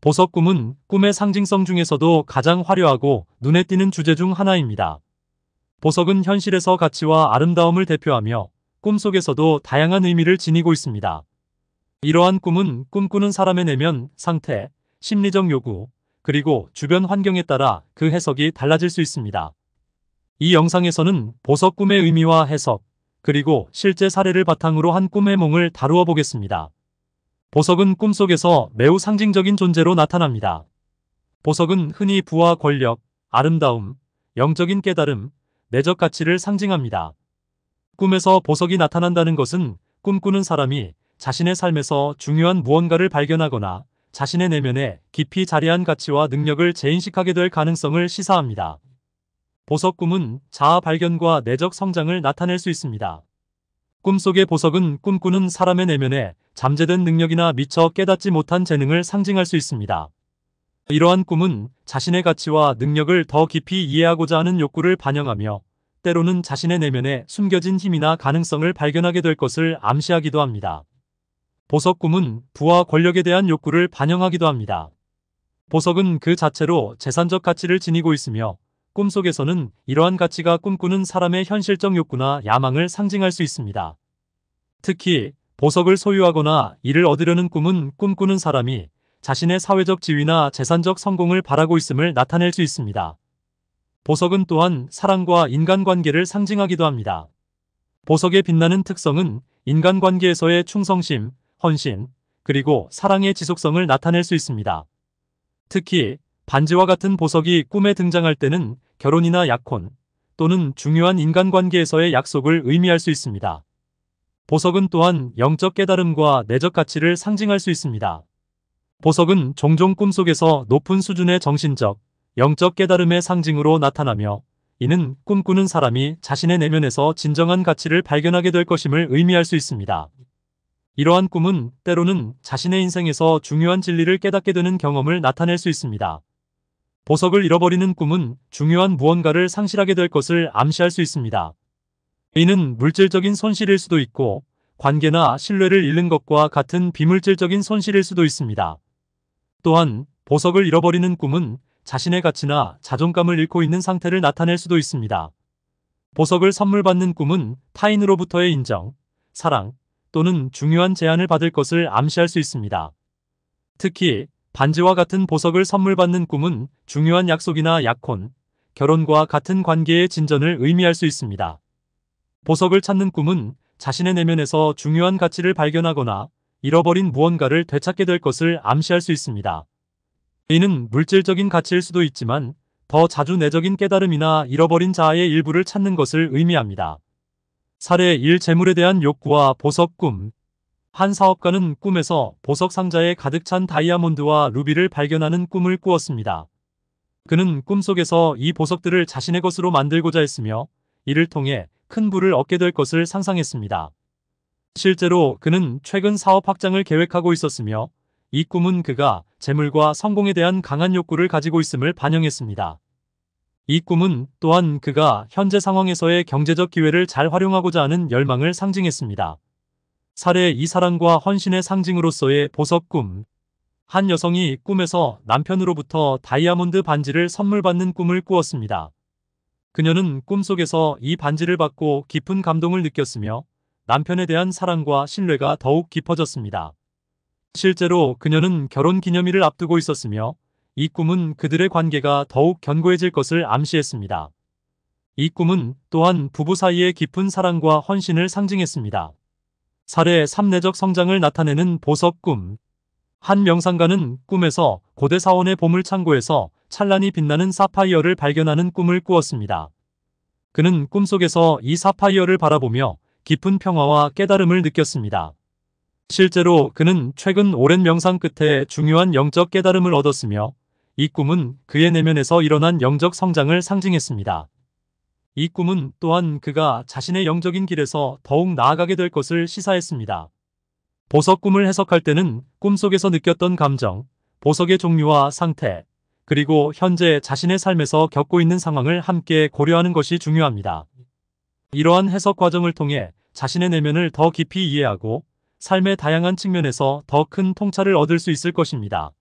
보석 꿈은 꿈의 상징성 중에서도 가장 화려하고 눈에 띄는 주제 중 하나입니다. 보석은 현실에서 가치와 아름다움을 대표하며 꿈속에서도 다양한 의미를 지니고 있습니다. 이러한 꿈은 꿈꾸는 사람의 내면, 상태, 심리적 요구, 그리고 주변 환경에 따라 그 해석이 달라질 수 있습니다. 이 영상에서는 보석 꿈의 의미와 해석, 그리고 실제 사례를 바탕으로 한 꿈의 몽을 다루어 보겠습니다. 보석은 꿈속에서 매우 상징적인 존재로 나타납니다. 보석은 흔히 부와 권력, 아름다움, 영적인 깨달음, 내적 가치를 상징합니다. 꿈에서 보석이 나타난다는 것은 꿈꾸는 사람이 자신의 삶에서 중요한 무언가를 발견하거나 자신의 내면에 깊이 자리한 가치와 능력을 재인식하게 될 가능성을 시사합니다. 보석 꿈은 자아 발견과 내적 성장을 나타낼 수 있습니다. 꿈속의 보석은 꿈꾸는 사람의 내면에 잠재된 능력이나 미처 깨닫지 못한 재능을 상징할 수 있습니다. 이러한 꿈은 자신의 가치와 능력을 더 깊이 이해하고자 하는 욕구를 반영하며 때로는 자신의 내면에 숨겨진 힘이나 가능성을 발견하게 될 것을 암시하기도 합니다. 보석 꿈은 부와 권력에 대한 욕구를 반영하기도 합니다. 보석은 그 자체로 재산적 가치를 지니고 있으며 꿈속에서는 이러한 가치가 꿈꾸는 사람의 현실적 욕구나 야망을 상징할 수 있습니다. 특히 보석을 소유하거나 이를 얻으려는 꿈은 꿈꾸는 사람이 자신의 사회적 지위나 재산적 성공을 바라고 있음을 나타낼 수 있습니다. 보석은 또한 사랑과 인간관계를 상징하기도 합니다. 보석의 빛나는 특성은 인간관계에서의 충성심, 헌신, 그리고 사랑의 지속성을 나타낼 수 있습니다. 특히 반지와 같은 보석이 꿈에 등장할 때는 결혼이나 약혼 또는 중요한 인간관계에서의 약속을 의미할 수 있습니다. 보석은 또한 영적 깨달음과 내적 가치를 상징할 수 있습니다. 보석은 종종 꿈속에서 높은 수준의 정신적, 영적 깨달음의 상징으로 나타나며 이는 꿈꾸는 사람이 자신의 내면에서 진정한 가치를 발견하게 될 것임을 의미할 수 있습니다. 이러한 꿈은 때로는 자신의 인생에서 중요한 진리를 깨닫게 되는 경험을 나타낼 수 있습니다. 보석을 잃어버리는 꿈은 중요한 무언가를 상실하게 될 것을 암시할 수 있습니다. 이는 물질적인 손실일 수도 있고 관계나 신뢰를 잃는 것과 같은 비물질적인 손실일 수도 있습니다. 또한 보석을 잃어버리는 꿈은 자신의 가치나 자존감을 잃고 있는 상태를 나타낼 수도 있습니다. 보석을 선물 받는 꿈은 타인으로부터의 인정, 사랑 또는 중요한 제안을 받을 것을 암시할 수 있습니다. 특히 반지와 같은 보석을 선물받는 꿈은 중요한 약속이나 약혼, 결혼과 같은 관계의 진전을 의미할 수 있습니다. 보석을 찾는 꿈은 자신의 내면에서 중요한 가치를 발견하거나 잃어버린 무언가를 되찾게 될 것을 암시할 수 있습니다. 이는 물질적인 가치일 수도 있지만 더 자주 내적인 깨달음이나 잃어버린 자아의 일부를 찾는 것을 의미합니다. 사례 1 재물에 대한 욕구와 보석 꿈한 사업가는 꿈에서 보석 상자에 가득 찬 다이아몬드와 루비를 발견하는 꿈을 꾸었습니다. 그는 꿈속에서 이 보석들을 자신의 것으로 만들고자 했으며 이를 통해 큰 부를 얻게 될 것을 상상했습니다. 실제로 그는 최근 사업 확장을 계획하고 있었으며 이 꿈은 그가 재물과 성공에 대한 강한 욕구를 가지고 있음을 반영했습니다. 이 꿈은 또한 그가 현재 상황에서의 경제적 기회를 잘 활용하고자 하는 열망을 상징했습니다. 사례 이 사랑과 헌신의 상징으로서의 보석 꿈. 한 여성이 꿈에서 남편으로부터 다이아몬드 반지를 선물 받는 꿈을 꾸었습니다. 그녀는 꿈속에서 이 반지를 받고 깊은 감동을 느꼈으며 남편에 대한 사랑과 신뢰가 더욱 깊어졌습니다. 실제로 그녀는 결혼 기념일을 앞두고 있었으며 이 꿈은 그들의 관계가 더욱 견고해질 것을 암시했습니다. 이 꿈은 또한 부부 사이의 깊은 사랑과 헌신을 상징했습니다. 사례3내적 성장을 나타내는 보석 꿈. 한 명상가는 꿈에서 고대 사원의 보물 창고에서 찬란히 빛나는 사파이어를 발견하는 꿈을 꾸었습니다. 그는 꿈속에서 이 사파이어를 바라보며 깊은 평화와 깨달음을 느꼈습니다. 실제로 그는 최근 오랜 명상 끝에 중요한 영적 깨달음을 얻었으며 이 꿈은 그의 내면에서 일어난 영적 성장을 상징했습니다. 이 꿈은 또한 그가 자신의 영적인 길에서 더욱 나아가게 될 것을 시사했습니다. 보석 꿈을 해석할 때는 꿈속에서 느꼈던 감정, 보석의 종류와 상태, 그리고 현재 자신의 삶에서 겪고 있는 상황을 함께 고려하는 것이 중요합니다. 이러한 해석 과정을 통해 자신의 내면을 더 깊이 이해하고 삶의 다양한 측면에서 더 큰 통찰을 얻을 수 있을 것입니다.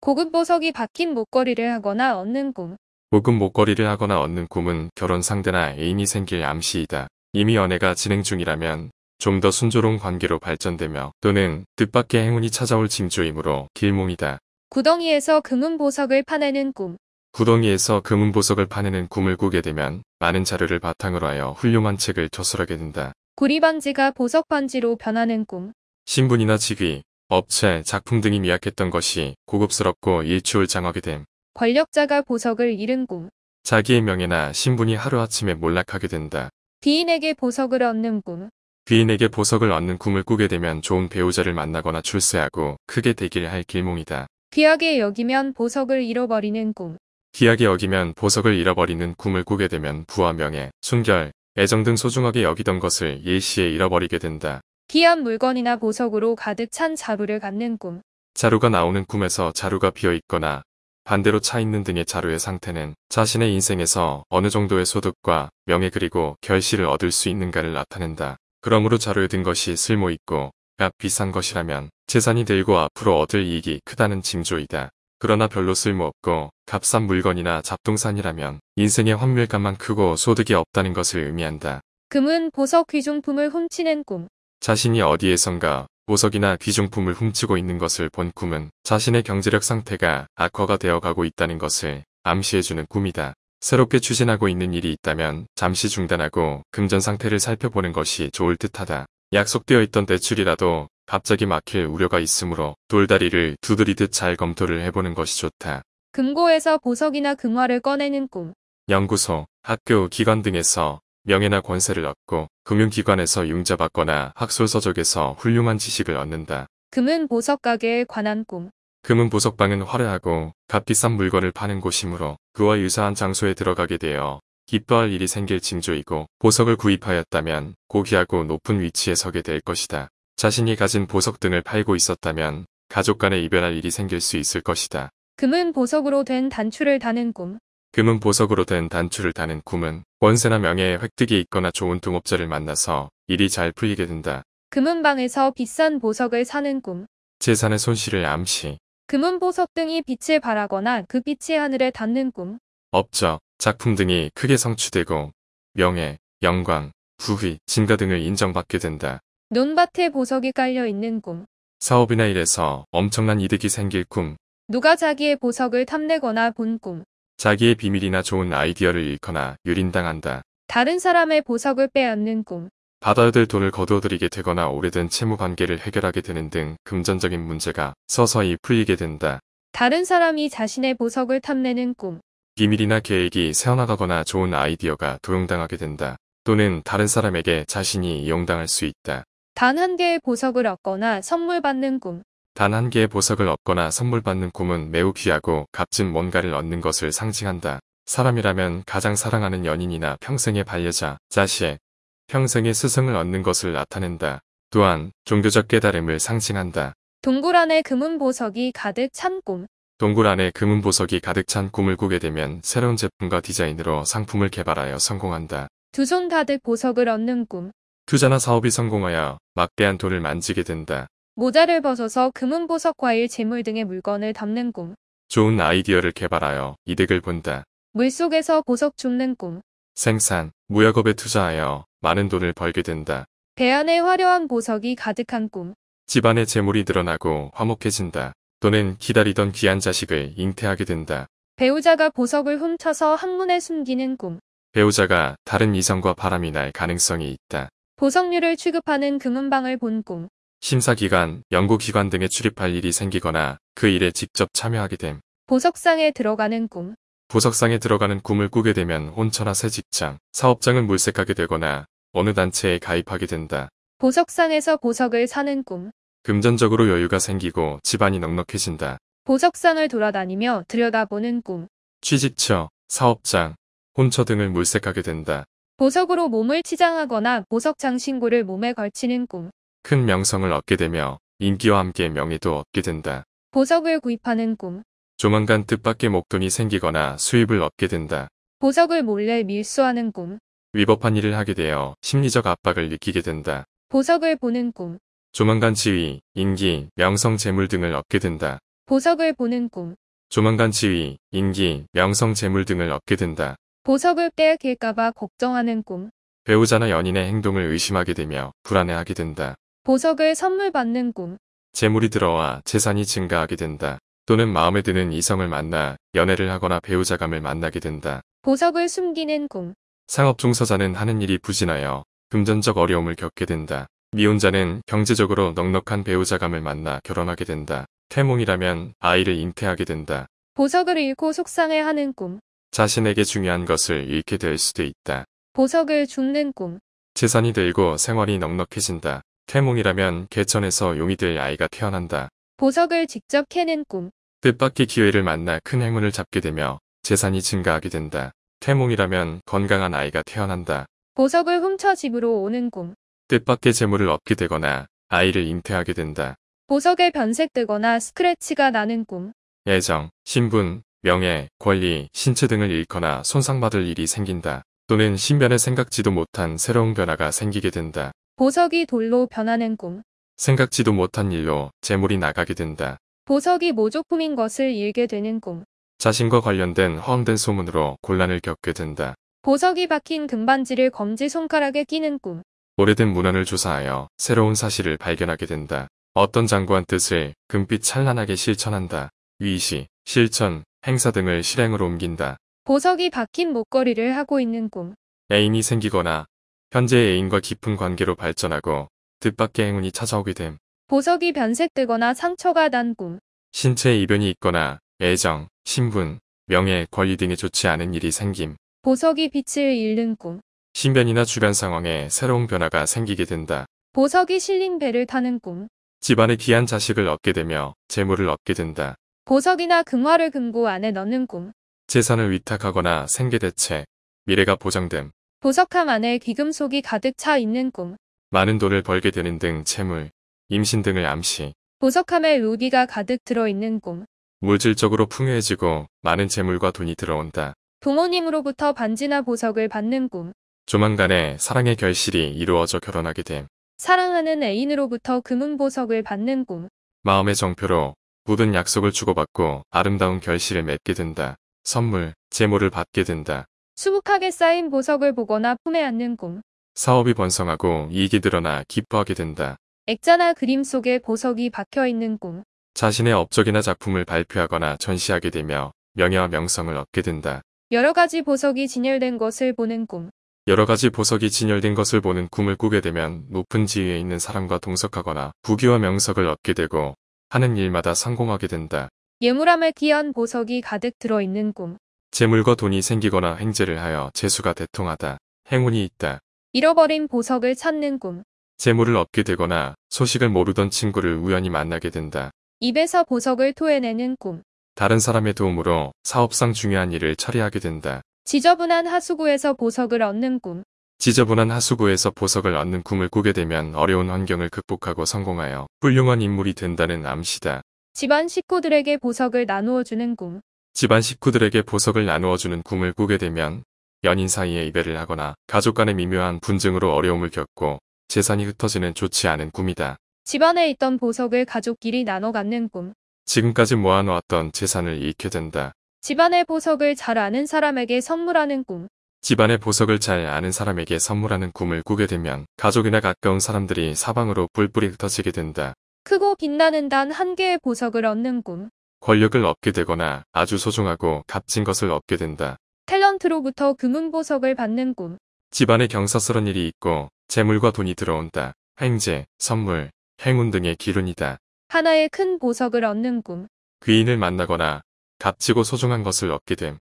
고급 보석이 박힌 목걸이를 하거나 얻는 꿈 보금 목걸이를 하거나 얻는 꿈은 결혼 상대나 애인이 생길 암시이다. 이미 연애가 진행 중이라면 좀 더 순조로운 관계로 발전되며 또는 뜻밖의 행운이 찾아올 징조이므로 길몽이다. 구덩이에서 금은보석을 파내는 꿈 구덩이에서 금은보석을 파내는 꿈을 꾸게 되면 많은 자료를 바탕으로 하여 훌륭한 책을 저술하게 된다. 구리반지가 보석반지로 변하는 꿈 신분이나 직위, 업체, 작품 등이 미약했던 것이 고급스럽고 일취월장하게 됨. 권력자가 보석을 잃은 꿈. 자기의 명예나 신분이 하루아침에 몰락하게 된다. 귀인에게 보석을 얻는 꿈. 귀인에게 보석을 얻는 꿈을 꾸게 되면 좋은 배우자를 만나거나 출세하고 크게 되를할 길몽이다. 귀하게 여기면 보석을 잃어버리는 꿈. 귀하게 여기면 보석을 잃어버리는 꿈을 꾸게 되면 부와 명예, 순결, 애정 등 소중하게 여기던 것을 일시에 잃어버리게 된다. 귀한 물건이나 보석으로 가득 찬 자루를 갖는 꿈. 자루가 나오는 꿈에서 자루가 비어 있거나 반대로 차 있는 등의 자료의 상태는 자신의 인생에서 어느 정도의 소득과 명예 그리고 결실을 얻을 수 있는가를 나타낸다. 그러므로 자료에 든 것이 쓸모있고 값 비싼 것이라면 재산이 늘고 앞으로 얻을 이익이 크다는 징조이다. 그러나 별로 쓸모없고 값싼 물건이나 잡동산이라면 인생의 환멸감만 크고 소득이 없다는 것을 의미한다. 금은 보석 귀중품을 훔치는 꿈. 자신이 어디에선가 보석이나 귀중품을 훔치고 있는 것을 본 꿈은 자신의 경제력 상태가 악화가 되어가고 있다는 것을 암시해주는 꿈이다. 새롭게 추진하고 있는 일이 있다면 잠시 중단하고 금전 상태를 살펴보는 것이 좋을 듯하다. 약속되어 있던 대출이라도 갑자기 막힐 우려가 있으므로 돌다리를 두드리듯 잘 검토를 해보는 것이 좋다. 금고에서 보석이나 금화를 꺼내는 꿈 연구소, 학교, 기관 등에서 명예나 권세를 얻고 금융기관에서 융자받거나 학술서적에서 훌륭한 지식을 얻는다. 금은 보석 가게에 관한 꿈. 금은 보석방은 화려하고 값비싼 물건을 파는 곳이므로 그와 유사한 장소에 들어가게 되어 기뻐할 일이 생길 징조이고 보석을 구입하였다면 고귀하고 높은 위치에 서게 될 것이다. 자신이 가진 보석 등을 팔고 있었다면 가족 간에 이별할 일이 생길 수 있을 것이다. 금은 보석으로 된 단추를 다는 꿈. 금은 보석으로 된 단추를 다는 꿈은 원세나 명예의 획득이 있거나 좋은 동업자를 만나서 일이 잘 풀리게 된다. 금은방에서 비싼 보석을 사는 꿈. 재산의 손실을 암시. 금은 보석 등이 빛을 발하거나 그 빛이 하늘에 닿는 꿈. 업적, 작품 등이 크게 성취되고 명예, 영광, 부위 진가 등을 인정받게 된다. 논밭에 보석이 깔려 있는 꿈. 사업이나 일에서 엄청난 이득이 생길 꿈. 누가 자기의 보석을 탐내거나 본 꿈. 자기의 비밀이나 좋은 아이디어를 잃거나 유린당한다. 다른 사람의 보석을 빼앗는 꿈. 받아들 돈을 거두어들이게 되거나 오래된 채무 관계를 해결하게 되는 등 금전적인 문제가 서서히 풀리게 된다. 다른 사람이 자신의 보석을 탐내는 꿈. 비밀이나 계획이 새어나가거나 좋은 아이디어가 도용당하게 된다. 또는 다른 사람에게 자신이 이용당할 수 있다. 단 한 개의 보석을 얻거나 선물 받는 꿈. 단한 개의 보석을 얻거나 선물 받는 꿈은 매우 귀하고 값진 뭔가를 얻는 것을 상징한다. 사람이라면 가장 사랑하는 연인이나 평생의 반려자, 자식, 평생의 스승을 얻는 것을 나타낸다. 또한 종교적 깨달음을 상징한다. 동굴 안에 금은 보석이 가득 찬 꿈. 동굴 안에 금은 보석이 가득 찬 꿈을 꾸게 되면 새로운 제품과 디자인으로 상품을 개발하여 성공한다. 두 손 가득 보석을 얻는 꿈. 투자나 사업이 성공하여 막대한 돈을 만지게 된다. 모자를 벗어서 금은보석 과일 재물 등의 물건을 담는 꿈. 좋은 아이디어를 개발하여 이득을 본다. 물속에서 보석 줍는 꿈. 생산, 무역업에 투자하여 많은 돈을 벌게 된다. 배 안에 화려한 보석이 가득한 꿈. 집안의 재물이 늘어나고 화목해진다. 또는 기다리던 귀한 자식을 잉태하게 된다. 배우자가 보석을 훔쳐서 학문에 숨기는 꿈. 배우자가 다른 이성과 바람이 날 가능성이 있다. 보석류를 취급하는 금은방을 본 꿈. 심사기관, 연구기관 등에 출입할 일이 생기거나 그 일에 직접 참여하게 됨. 보석상에 들어가는 꿈. 보석상에 들어가는 꿈을 꾸게 되면 혼처나 새 직장, 사업장을 물색하게 되거나 어느 단체에 가입하게 된다. 보석상에서 보석을 사는 꿈. 금전적으로 여유가 생기고 집안이 넉넉해진다. 보석상을 돌아다니며 들여다보는 꿈. 취직처, 사업장, 혼처 등을 물색하게 된다. 보석으로 몸을 치장하거나 보석 장신고를 몸에 걸치는 꿈. 큰 명성을 얻게 되며 인기와 함께 명예도 얻게 된다. 보석을 구입하는 꿈. 조만간 뜻밖의 목돈이 생기거나 수입을 얻게 된다. 보석을 몰래 밀수하는 꿈. 위법한 일을 하게 되어 심리적 압박을 느끼게 된다. 보석을 보는 꿈. 조만간 지위, 인기, 명성, 재물 등을 얻게 된다. 보석을 보는 꿈. 조만간 지위, 인기, 명성, 재물 등을 얻게 된다. 보석을 빼앗길까봐 걱정하는 꿈. 배우자나 연인의 행동을 의심하게 되며 불안해하게 된다. 보석을 선물 받는 꿈. 재물이 들어와 재산이 증가하게 된다. 또는 마음에 드는 이성을 만나 연애를 하거나 배우자감을 만나게 된다. 보석을 숨기는 꿈. 상업 종사자는 하는 일이 부진하여 금전적 어려움을 겪게 된다. 미혼자는 경제적으로 넉넉한 배우자감을 만나 결혼하게 된다. 태몽이라면 아이를 잉태하게 된다. 보석을 잃고 속상해하는 꿈. 자신에게 중요한 것을 잃게 될 수도 있다. 보석을 죽는 꿈. 재산이 들고 생활이 넉넉해진다. 태몽이라면 개천에서 용이 될 아이가 태어난다. 보석을 직접 캐는 꿈. 뜻밖의 기회를 만나 큰 행운을 잡게 되며 재산이 증가하게 된다. 태몽이라면 건강한 아이가 태어난다. 보석을 훔쳐 집으로 오는 꿈. 뜻밖의 재물을 얻게 되거나 아이를 잉태하게 된다. 보석에 변색되거나 스크래치가 나는 꿈. 애정, 신분, 명예, 권리, 신체 등을 잃거나 손상받을 일이 생긴다. 또는 신변에 생각지도 못한 새로운 변화가 생기게 된다. 보석이 돌로 변하는 꿈. 생각지도 못한 일로 재물이 나가게 된다. 보석이 모조품인 것을 잃게 되는 꿈. 자신과 관련된 허황된 소문으로 곤란을 겪게 된다. 보석이 박힌 금반지를 검지 손가락에 끼는 꿈. 오래된 문헌을 조사하여 새로운 사실을 발견하게 된다. 어떤 장구한 뜻을 금빛 찬란하게 실천한다. 위시, 실천, 행사 등을 실행으로 옮긴다. 보석이 박힌 목걸이를 하고 있는 꿈. 애인이 생기거나 현재의 애인과 깊은 관계로 발전하고 뜻밖의 행운이 찾아오게 됨. 보석이 변색되거나 상처가 난 꿈. 신체에 이변이 있거나 애정, 신분, 명예, 권리 등이 좋지 않은 일이 생김. 보석이 빛을 잃는 꿈. 신변이나 주변 상황에 새로운 변화가 생기게 된다. 보석이 실린 배를 타는 꿈. 집안에 귀한 자식을 얻게 되며 재물을 얻게 된다. 보석이나 금화를 금고 안에 넣는 꿈. 재산을 위탁하거나 생계대책, 미래가 보장됨. 보석함 안에 귀금속이 가득 차 있는 꿈. 많은 돈을 벌게 되는 등 채물, 임신 등을 암시. 보석함에 루기가 가득 들어있는 꿈. 물질적으로 풍요해지고 많은 재물과 돈이 들어온다. 부모님으로부터 반지나 보석을 받는 꿈. 조만간에 사랑의 결실이 이루어져 결혼하게 됨. 사랑하는 애인으로부터 금은 보석을 받는 꿈. 마음의 정표로 모든 약속을 주고받고 아름다운 결실을 맺게 된다. 선물, 재물을 받게 된다. 수북하게 쌓인 보석을 보거나 품에 안는 꿈. 사업이 번성하고 이익이 드러나 기뻐하게 된다. 액자나 그림 속에 보석이 박혀있는 꿈. 자신의 업적이나 작품을 발표하거나 전시하게 되며 명예와 명성을 얻게 된다. 여러 가지 보석이 진열된 것을 보는 꿈. 여러 가지 보석이 진열된 것을 보는 꿈을 꾸게 되면 높은 지위에 있는 사람과 동석하거나 부귀와 명석을 얻게 되고 하는 일마다 성공하게 된다. 예물함에 귀한 보석이 가득 들어있는 꿈. 재물과 돈이 생기거나 행제를 하여 재수가 대통하다. 행운이 있다. 잃어버린 보석을 찾는 꿈. 재물을 얻게 되거나 소식을 모르던 친구를 우연히 만나게 된다. 입에서 보석을 토해내는 꿈. 다른 사람의 도움으로 사업상 중요한 일을 처리하게 된다. 지저분한 하수구에서 보석을 얻는 꿈. 지저분한 하수구에서 보석을 얻는 꿈을 꾸게 되면 어려운 환경을 극복하고 성공하여 훌륭한 인물이 된다는 암시다. 집안 식구들에게 보석을 나누어 주는 꿈. 집안 식구들에게 보석을 나누어주는 꿈을 꾸게 되면 연인 사이에 이별을 하거나 가족 간의 미묘한 분쟁으로 어려움을 겪고 재산이 흩어지는 좋지 않은 꿈이다. 집안에 있던 보석을 가족끼리 나눠 갖는 꿈. 지금까지 모아놓았던 재산을 잃게 된다. 집안의 보석을 잘 아는 사람에게 선물하는 꿈. 집안의 보석을 잘 아는 사람에게 선물하는 꿈을 꾸게 되면 가족이나 가까운 사람들이 사방으로 뿔뿔이 흩어지게 된다. 크고 빛나는 단 한 개의 보석을 얻는 꿈. 권력을 얻게 되거나 아주 소중하고 값진 것을 얻게 된다. 탤런트로부터 금은보석을 받는 꿈. 집안에 경사스런 일이 있고 재물과 돈이 들어온다. 행제, 선물, 행운 등의 기운이다. 하나의 큰 보석을 얻는 꿈. 귀인을 만나거나 값지고 소중한 것을 얻게 됨.